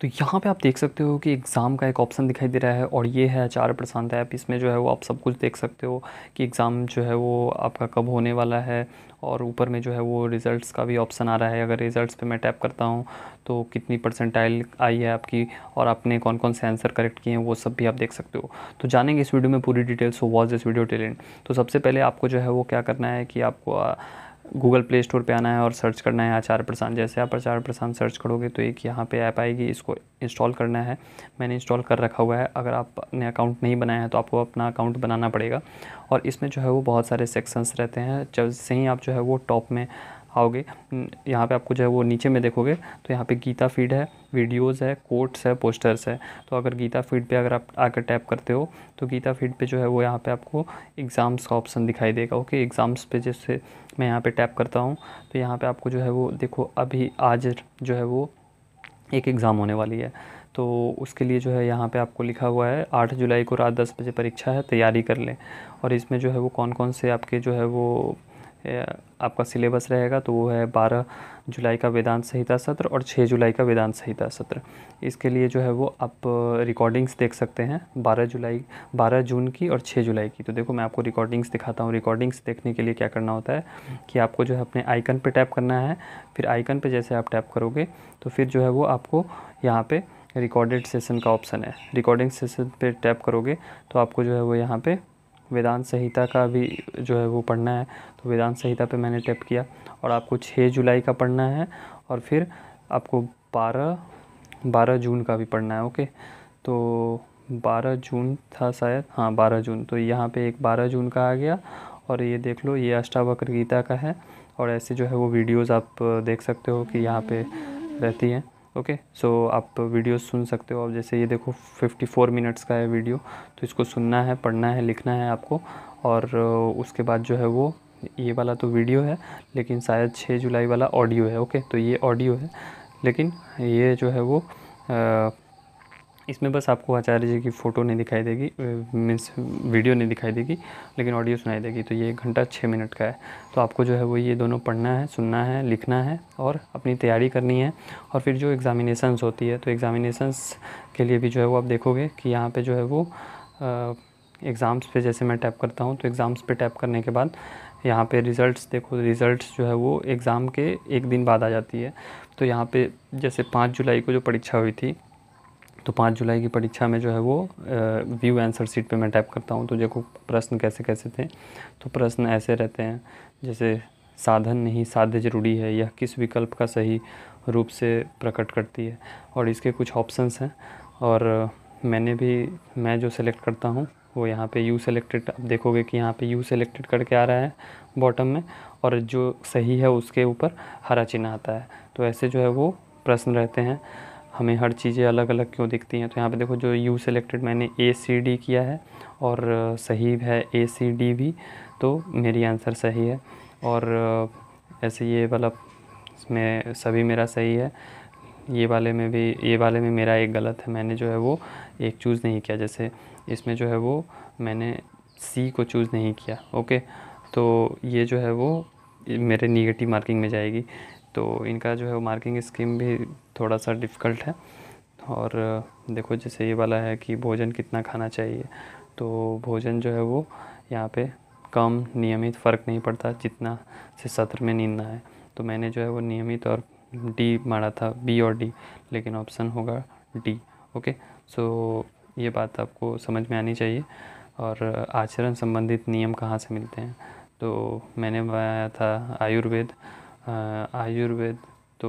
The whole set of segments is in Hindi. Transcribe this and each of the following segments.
तो यहाँ पे आप देख सकते हो कि एग्ज़ाम का एक ऑप्शन दिखाई दे रहा है और ये है आचार्य प्रशांत ऐप इसमें जो है वो आप सब कुछ देख सकते हो कि एग्ज़ाम जो है वो आपका कब होने वाला है और ऊपर में जो है वो रिज़ल्ट्स का भी ऑप्शन आ रहा है अगर रिज़ल्ट्स पे मैं टैप करता हूँ तो कितनी परसेंटाइल आई है आपकी और आपने कौन कौन से आंसर करेक्ट किए हैं वो सब भी आप देख सकते हो तो जानेंगे इस वीडियो में पूरी डिटेल्स हो वॉज दिस वीडियो टेलेंट तो सबसे पहले आपको जो है वो क्या करना है कि आपको गूगल प्ले स्टोर पे आना है और सर्च करना है आचार प्रसान जैसे आप आचार प्रसान सर्च करोगे तो एक यहाँ पे ऐप आएगी इसको इंस्टॉल करना है मैंने इंस्टॉल कर रखा हुआ है अगर आपने अकाउंट नहीं बनाया है तो आपको अपना अकाउंट बनाना पड़ेगा और इसमें जो है वो बहुत सारे सेक्शंस रहते हैं जब से ही आप जो है वो टॉप में आओगे यहाँ पे आपको जो है वो नीचे में देखोगे तो यहाँ पे गीता फीड है वीडियोस है कोट्स है पोस्टर्स है तो अगर गीता फीड पे अगर आप आकर टैप करते हो तो गीता फीड पे जो है वो यहाँ पे आपको एग्ज़ाम्स का ऑप्शन दिखाई देगा ओके एग्ज़ाम्स पे जैसे मैं यहाँ पे टैप करता हूँ तो यहाँ पर आपको जो है वो देखो अभी आज जो है वो एक एग्ज़ाम होने वाली है तो उसके लिए जो है यहाँ पे आपको लिखा हुआ है आठ जुलाई को रात दस बजे परीक्षा है तैयारी कर लें और इसमें जो है वो कौन कौन से आपके जो है वो आपका सिलेबस रहेगा तो वो है बारह जुलाई का वेदांत संहिता सत्र और छः जुलाई का वेदांत संहिता सत्र इसके लिए जो है वो आप रिकॉर्डिंग्स देख सकते हैं बारह जुलाई बारह जून की और छः जुलाई की तो देखो मैं आपको रिकॉर्डिंग्स दिखाता हूँ रिकॉर्डिंग्स देखने के लिए क्या करना होता है कि आपको जो है अपने आइकन पर टैप करना है फिर आइकन पर जैसे आप टैप करोगे तो फिर जो है वो आपको यहाँ पर रिकॉर्डेड सेसन का ऑप्शन है रिकॉर्डिंग सेसन पर टैप करोगे तो आपको जो है वो यहाँ पर वेदांत संहिता का भी जो है वो पढ़ना है तो वेदांत संहिता पे मैंने टैप किया और आपको छः जुलाई का पढ़ना है और फिर आपको बारह बारह जून का भी पढ़ना है ओके तो बारह जून था शायद हाँ बारह जून तो यहाँ पे एक बारह जून का आ गया और ये देख लो ये अष्टावक्र गीता का है और ऐसे जो है वो वीडियोज़ आप देख सकते हो कि यहाँ पर रहती हैं ओके okay? सो so, आप वीडियो सुन सकते हो अब जैसे ये देखो 54 मिनट्स का है वीडियो तो इसको सुनना है पढ़ना है लिखना है आपको और uh, उसके बाद जो है वो ये वाला तो वीडियो है लेकिन शायद 6 जुलाई वाला ऑडियो है ओके okay? तो ये ऑडियो है लेकिन ये जो है वो आ, uh, इसमें बस आपको आचार्य जी की फ़ोटो नहीं दिखाई देगी मीन्स वीडियो नहीं दिखाई देगी लेकिन ऑडियो सुनाई देगी तो ये एक घंटा छः मिनट का है तो आपको जो है वो ये दोनों पढ़ना है सुनना है लिखना है और अपनी तैयारी करनी है और फिर जो एग्ज़ामिनेशंस होती है तो एग्ज़ामिनेसन्स के लिए भी जो है वो आप देखोगे कि यहाँ पर जो है वो एग्ज़ाम्स पर जैसे मैं टैप करता हूँ तो एग्ज़ाम्स पर टैप करने के बाद यहाँ पे रिज़ल्ट्स देखो रिज़ल्ट्स जो है वो एग्ज़ाम के एक दिन बाद आ जाती है तो यहाँ पे जैसे पाँच जुलाई को जो परीक्षा हुई थी तो पाँच जुलाई की परीक्षा में जो है वो व्यू आंसर सीट पे मैं टाइप करता हूँ तो देखो प्रश्न कैसे कैसे थे तो प्रश्न ऐसे रहते हैं जैसे साधन नहीं साध्य जरूरी है यह किस विकल्प का सही रूप से प्रकट करती है और इसके कुछ ऑप्शंस हैं और मैंने भी मैं जो सेलेक्ट करता हूँ वो यहाँ पे यू सेलेक्टेड आप देखोगे कि यहाँ पे यू सेलेक्टेड करके आ रहा है बॉटम में और जो सही है उसके ऊपर हरा चिन्ह आता है तो ऐसे जो है वो प्रश्न रहते हैं हमें हर चीज़ें अलग अलग क्यों दिखती हैं तो यहाँ पे देखो जो यू सेलेक्टेड मैंने ए सी डी किया है और सही है ए सी डी भी तो मेरी आंसर सही है और ऐसे ये वाला इसमें सभी मेरा सही है ये वाले में भी ये वाले में मेरा एक गलत है मैंने जो है वो एक चूज़ नहीं किया जैसे इसमें जो है वो मैंने सी को चूज़ नहीं किया ओके तो ये जो है वो मेरे निगेटिव मार्किंग में जाएगी तो इनका जो है वो मार्किंग स्कीम भी थोड़ा सा डिफ़िकल्ट है और देखो जैसे ये वाला है कि भोजन कितना खाना चाहिए तो भोजन जो है वो यहाँ पे कम नियमित फ़र्क नहीं पड़ता जितना से सत्र में ना है तो मैंने जो है वो नियमित और डी मारा था बी और डी लेकिन ऑप्शन होगा डी ओके सो ये बात आपको समझ में आनी चाहिए और आचरण संबंधित नियम कहाँ से मिलते हैं तो मैंने बनाया था आयुर्वेद आयुर्वेद तो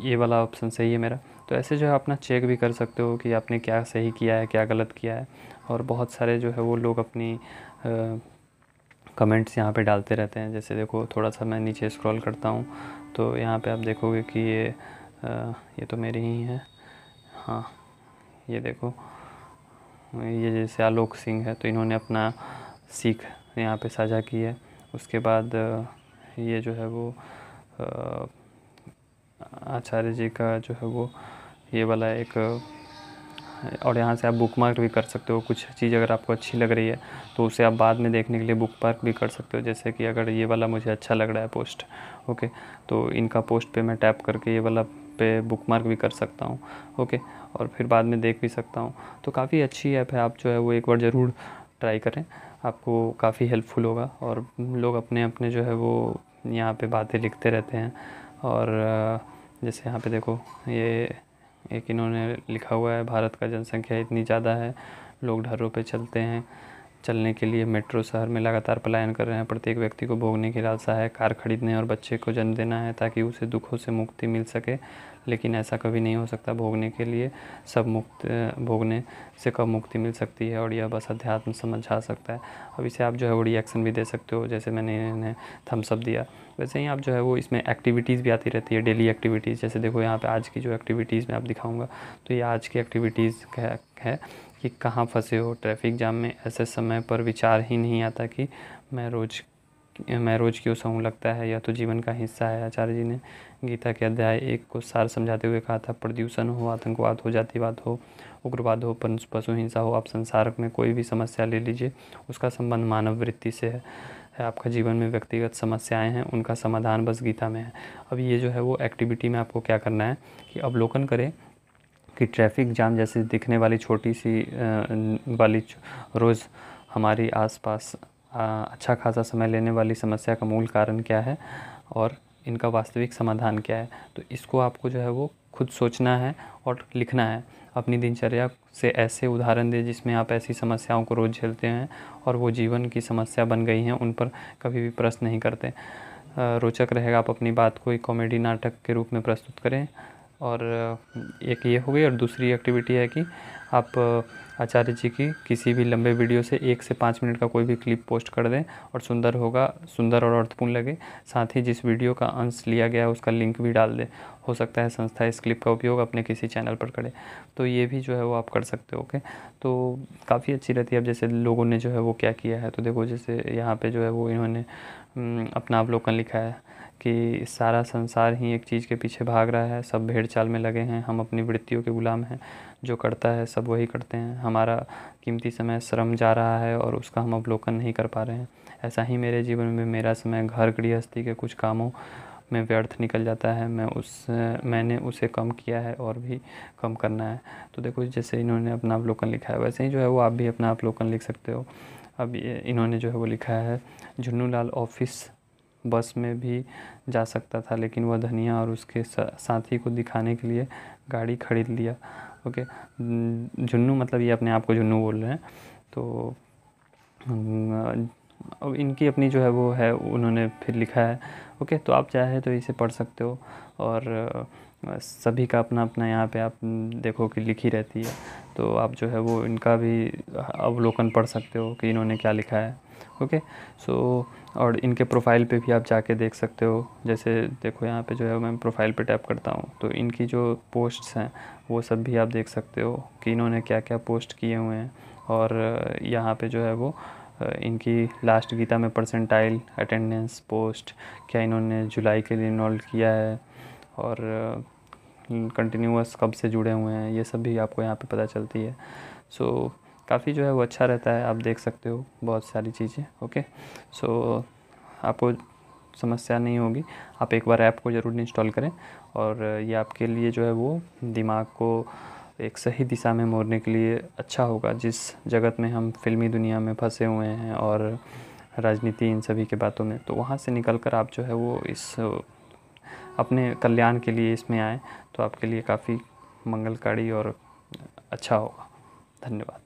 ये वाला ऑप्शन सही है मेरा तो ऐसे जो है अपना चेक भी कर सकते हो कि आपने क्या सही किया है क्या गलत किया है और बहुत सारे जो है वो लोग अपनी कमेंट्स यहाँ पे डालते रहते हैं जैसे देखो थोड़ा सा मैं नीचे स्क्रॉल करता हूँ तो यहाँ पे आप देखोगे कि ये आ, ये तो मेरी ही है हाँ ये देखो ये जैसे आलोक सिंह है तो इन्होंने अपना सीख यहाँ पे साझा की है उसके बाद ये जो है वो आचार्य जी का जो है वो ये वाला एक और यहाँ से आप बुक मार्क भी कर सकते हो कुछ चीज़ अगर आपको अच्छी लग रही है तो उसे आप बाद में देखने के लिए बुक मार्क भी कर सकते हो जैसे कि अगर ये वाला मुझे अच्छा लग रहा है पोस्ट ओके तो इनका पोस्ट पे मैं टैप करके ये वाला पे बुक मार्क भी कर सकता हूँ ओके और फिर बाद में देख भी सकता हूँ तो काफ़ी अच्छी ऐप है आप जो है वो एक बार ज़रूर ट्राई करें आपको काफ़ी हेल्पफुल होगा और लोग अपने अपने जो है वो यहाँ पे बातें लिखते रहते हैं और जैसे यहाँ पे देखो ये एक इन्होंने लिखा हुआ है भारत का जनसंख्या इतनी ज़्यादा है लोग ढरों पे चलते हैं चलने के लिए मेट्रो शहर में लगातार पलायन कर रहे हैं प्रत्येक व्यक्ति को भोगने की लालसा है कार खरीदने और बच्चे को जन्म देना है ताकि उसे दुखों से मुक्ति मिल सके लेकिन ऐसा कभी नहीं हो सकता भोगने के लिए सब मुक्त भोगने से कब मुक्ति मिल सकती है और यह बस अध्यात्म समझा सकता है अब इसे आप जो है वो रिएक्शन भी दे सकते हो जैसे मैंने इन्हें थम्सअप दिया वैसे ही आप जो है वो इसमें एक्टिविटीज़ भी आती रहती है डेली एक्टिविटीज़ जैसे देखो यहाँ पर आज की जो एक्टिविटीज़ मैं आप दिखाऊँगा तो ये आज की एक्टिविटीज़ है कि कहाँ फंसे हो ट्रैफिक जाम में ऐसे समय पर विचार ही नहीं आता कि मैं रोज़ मैं रोज़ क्यों सहूँ लगता है या तो जीवन का हिस्सा है आचार्य जी ने गीता के अध्याय एक को सार समझाते हुए कहा था प्रदूषण हो आतंकवाद हो जातिवाद हो उग्रवाद हो पशु हिंसा हो आप संसार में कोई भी समस्या ले लीजिए उसका संबंध मानव वृत्ति से है है आपका जीवन में व्यक्तिगत समस्याएं हैं उनका समाधान बस गीता में है अब ये जो है वो एक्टिविटी में आपको क्या करना है कि अवलोकन करें कि ट्रैफिक जाम जैसे दिखने वाली छोटी सी वाली रोज़ हमारी आसपास अच्छा खासा समय लेने वाली समस्या का मूल कारण क्या है और इनका वास्तविक समाधान क्या है तो इसको आपको जो है वो खुद सोचना है और लिखना है अपनी दिनचर्या से ऐसे उदाहरण दें जिसमें आप ऐसी समस्याओं को रोज़ झेलते हैं और वो जीवन की समस्या बन गई हैं उन पर कभी भी प्रश्न नहीं करते रोचक रहेगा आप अपनी बात को एक कॉमेडी नाटक के रूप में प्रस्तुत करें और एक ये हो गई और दूसरी एक्टिविटी है कि आप आचार्य जी की किसी भी लंबे वीडियो से एक से पाँच मिनट का कोई भी क्लिप पोस्ट कर दें और सुंदर होगा सुंदर और अर्थपूर्ण लगे साथ ही जिस वीडियो का अंश लिया गया है उसका लिंक भी डाल दें हो सकता है संस्था इस क्लिप का उपयोग अपने किसी चैनल पर करे तो ये भी जो है वो आप कर सकते हो ओके तो काफ़ी अच्छी रहती है अब जैसे लोगों ने जो है वो क्या किया है तो देखो जैसे यहाँ पर जो है वो इन्होंने अपना अवलोकन लिखा है कि सारा संसार ही एक चीज़ के पीछे भाग रहा है सब भेड़ चाल में लगे हैं हम अपनी वृत्तियों के गुलाम हैं जो करता है सब वही करते हैं हमारा कीमती समय श्रम जा रहा है और उसका हम अवलोकन नहीं कर पा रहे हैं ऐसा ही मेरे जीवन में मेरा समय घर गृहस्थी के कुछ कामों में व्यर्थ निकल जाता है मैं उस मैंने उसे कम किया है और भी कम करना है तो देखो जैसे इन्होंने अपना अवलोकन लिखा है वैसे ही जो है वो आप भी अपना अवलोकन लिख सकते हो अब इन्होंने जो है वो लिखा है झुन्नू लाल ऑफिस बस में भी जा सकता था लेकिन वह धनिया और उसके साथी को दिखाने के लिए गाड़ी खरीद लिया ओके झुन्नू मतलब ये अपने आप को झुन्नू बोल रहे हैं तो अब इनकी अपनी जो है वो है उन्होंने फिर लिखा है ओके तो आप चाहे तो इसे पढ़ सकते हो और सभी का अपना अपना यहाँ पे आप देखो कि लिखी रहती है तो आप जो है वो इनका भी अवलोकन पढ़ सकते हो कि इन्होंने क्या लिखा है ओके सो और इनके प्रोफाइल पे भी आप जाके देख सकते हो जैसे देखो यहाँ पे जो है मैं प्रोफाइल पे टैप करता हूँ तो इनकी जो पोस्ट्स हैं वो सब भी आप देख सकते हो कि इन्होंने क्या क्या पोस्ट किए हुए हैं और यहाँ पे जो है वो इनकी लास्ट गीता में परसेंटाइल अटेंडेंस पोस्ट क्या इन्होंने जुलाई के लिए इनरोल किया है और कंटिन्यूस कब से जुड़े हुए हैं ये सब भी आपको यहाँ पे पता चलती है सो so, काफ़ी जो है वो अच्छा रहता है आप देख सकते हो बहुत सारी चीज़ें ओके सो so, आपको समस्या नहीं होगी आप एक बार ऐप को ज़रूर इंस्टॉल करें और ये आपके लिए जो है वो दिमाग को एक सही दिशा में मोड़ने के लिए अच्छा होगा जिस जगत में हम फिल्मी दुनिया में फंसे हुए हैं और राजनीति इन सभी के बातों में तो वहाँ से निकल कर आप जो है वो इस अपने कल्याण के लिए इसमें आए तो आपके लिए काफ़ी मंगलकारी और अच्छा होगा धन्यवाद